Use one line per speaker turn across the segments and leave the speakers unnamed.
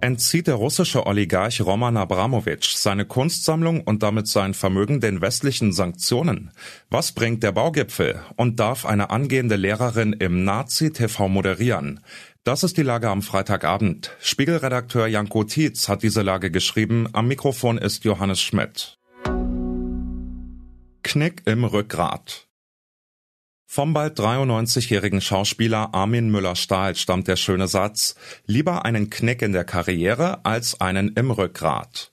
entzieht der russische Oligarch Roman Abramowitsch seine Kunstsammlung und damit sein Vermögen den westlichen Sanktionen? Was bringt der Baugipfel? Und darf eine angehende Lehrerin im Nazi-TV moderieren? Das ist die Lage am Freitagabend. Spiegelredakteur Janko Tietz hat diese Lage geschrieben. Am Mikrofon ist Johannes Schmidt. Knick im Rückgrat. Vom bald 93-jährigen Schauspieler Armin Müller-Stahl stammt der schöne Satz, lieber einen Knick in der Karriere als einen im Rückgrat.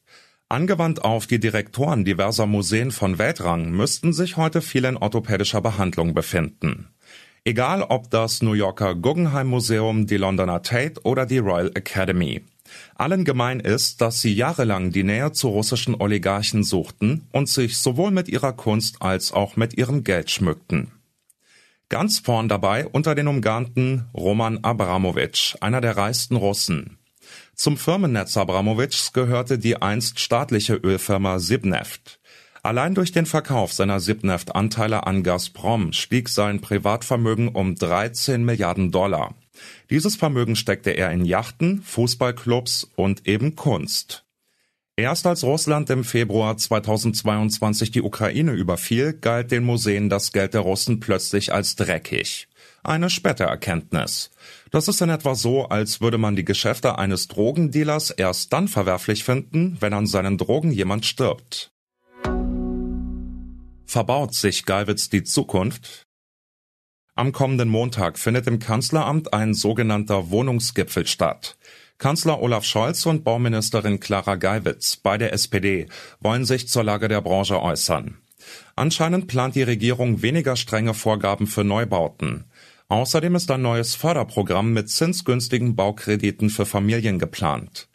Angewandt auf die Direktoren diverser Museen von Weltrang müssten sich heute viele in orthopädischer Behandlung befinden. Egal ob das New Yorker Guggenheim Museum, die Londoner Tate oder die Royal Academy. Allen gemein ist, dass sie jahrelang die Nähe zu russischen Oligarchen suchten und sich sowohl mit ihrer Kunst als auch mit ihrem Geld schmückten. Ganz vorn dabei unter den Umgarnten Roman Abramowitsch, einer der reichsten Russen. Zum Firmennetz Abramowitschs gehörte die einst staatliche Ölfirma Sibneft. Allein durch den Verkauf seiner Sibneft-Anteile an Gazprom stieg sein Privatvermögen um 13 Milliarden Dollar. Dieses Vermögen steckte er in Yachten, Fußballclubs und eben Kunst. Erst als Russland im Februar 2022 die Ukraine überfiel, galt den Museen das Geld der Russen plötzlich als dreckig. Eine späte Erkenntnis. Das ist in etwa so, als würde man die Geschäfte eines Drogendealers erst dann verwerflich finden, wenn an seinen Drogen jemand stirbt. Verbaut sich Geiwitz die Zukunft? Am kommenden Montag findet im Kanzleramt ein sogenannter Wohnungsgipfel statt. Kanzler Olaf Scholz und Bauministerin Clara Geiwitz, der SPD, wollen sich zur Lage der Branche äußern. Anscheinend plant die Regierung weniger strenge Vorgaben für Neubauten. Außerdem ist ein neues Förderprogramm mit zinsgünstigen Baukrediten für Familien geplant.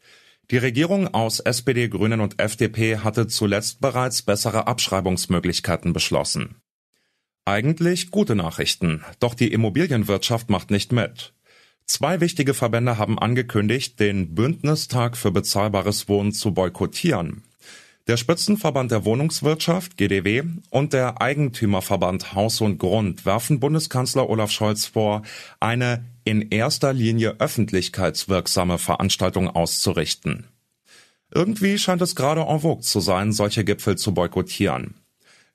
Die Regierung aus SPD, Grünen und FDP hatte zuletzt bereits bessere Abschreibungsmöglichkeiten beschlossen. Eigentlich gute Nachrichten, doch die Immobilienwirtschaft macht nicht mit. Zwei wichtige Verbände haben angekündigt, den Bündnistag für bezahlbares Wohnen zu boykottieren. Der Spitzenverband der Wohnungswirtschaft GDW und der Eigentümerverband Haus und Grund werfen Bundeskanzler Olaf Scholz vor, eine in erster Linie öffentlichkeitswirksame Veranstaltung auszurichten. Irgendwie scheint es gerade en vogue zu sein, solche Gipfel zu boykottieren.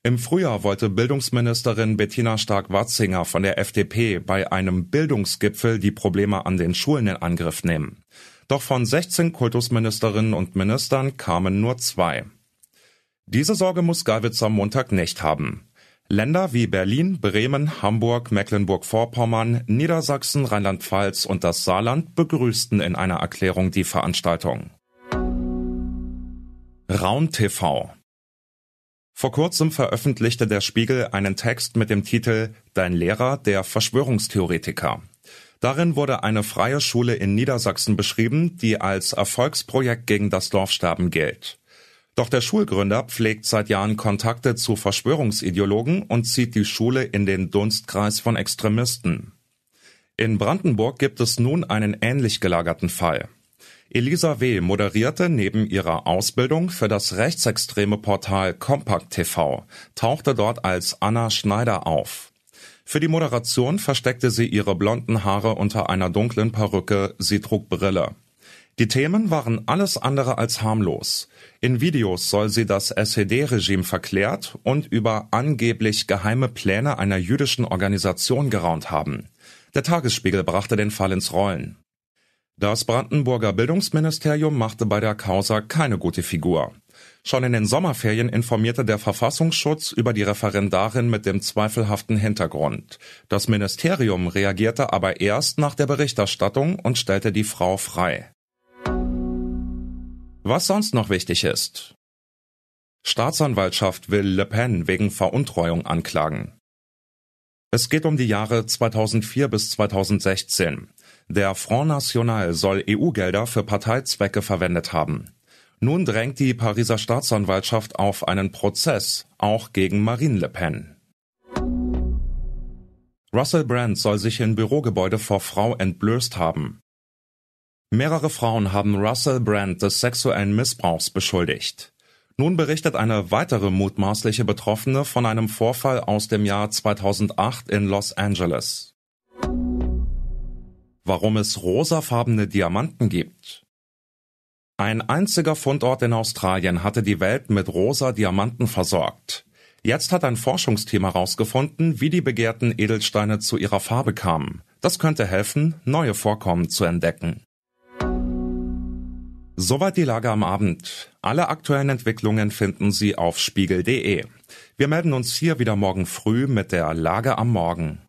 Im Frühjahr wollte Bildungsministerin Bettina Stark-Watzinger von der FDP bei einem Bildungsgipfel die Probleme an den Schulen in Angriff nehmen. Doch von 16 Kultusministerinnen und Ministern kamen nur zwei. Diese Sorge muss Galwitz am Montag nicht haben. Länder wie Berlin, Bremen, Hamburg, Mecklenburg-Vorpommern, Niedersachsen, Rheinland-Pfalz und das Saarland begrüßten in einer Erklärung die Veranstaltung. Raum TV vor kurzem veröffentlichte der Spiegel einen Text mit dem Titel Dein Lehrer, der Verschwörungstheoretiker. Darin wurde eine freie Schule in Niedersachsen beschrieben, die als Erfolgsprojekt gegen das Dorfsterben gilt. Doch der Schulgründer pflegt seit Jahren Kontakte zu Verschwörungsideologen und zieht die Schule in den Dunstkreis von Extremisten. In Brandenburg gibt es nun einen ähnlich gelagerten Fall. Elisa W. moderierte neben ihrer Ausbildung für das rechtsextreme Portal Compact TV, tauchte dort als Anna Schneider auf. Für die Moderation versteckte sie ihre blonden Haare unter einer dunklen Perücke, sie trug Brille. Die Themen waren alles andere als harmlos. In Videos soll sie das SED-Regime verklärt und über angeblich geheime Pläne einer jüdischen Organisation geraunt haben. Der Tagesspiegel brachte den Fall ins Rollen. Das Brandenburger Bildungsministerium machte bei der Causa keine gute Figur. Schon in den Sommerferien informierte der Verfassungsschutz über die Referendarin mit dem zweifelhaften Hintergrund. Das Ministerium reagierte aber erst nach der Berichterstattung und stellte die Frau frei. Was sonst noch wichtig ist. Staatsanwaltschaft will Le Pen wegen Veruntreuung anklagen. Es geht um die Jahre 2004 bis 2016. Der Front National soll EU-Gelder für Parteizwecke verwendet haben. Nun drängt die Pariser Staatsanwaltschaft auf einen Prozess, auch gegen Marine Le Pen. Russell Brand soll sich im Bürogebäude vor Frau entblößt haben. Mehrere Frauen haben Russell Brand des sexuellen Missbrauchs beschuldigt. Nun berichtet eine weitere mutmaßliche Betroffene von einem Vorfall aus dem Jahr 2008 in Los Angeles warum es rosafarbene Diamanten gibt. Ein einziger Fundort in Australien hatte die Welt mit rosa Diamanten versorgt. Jetzt hat ein Forschungsteam herausgefunden, wie die begehrten Edelsteine zu ihrer Farbe kamen. Das könnte helfen, neue Vorkommen zu entdecken. Soweit die Lage am Abend. Alle aktuellen Entwicklungen finden Sie auf spiegel.de. Wir melden uns hier wieder morgen früh mit der Lage am Morgen.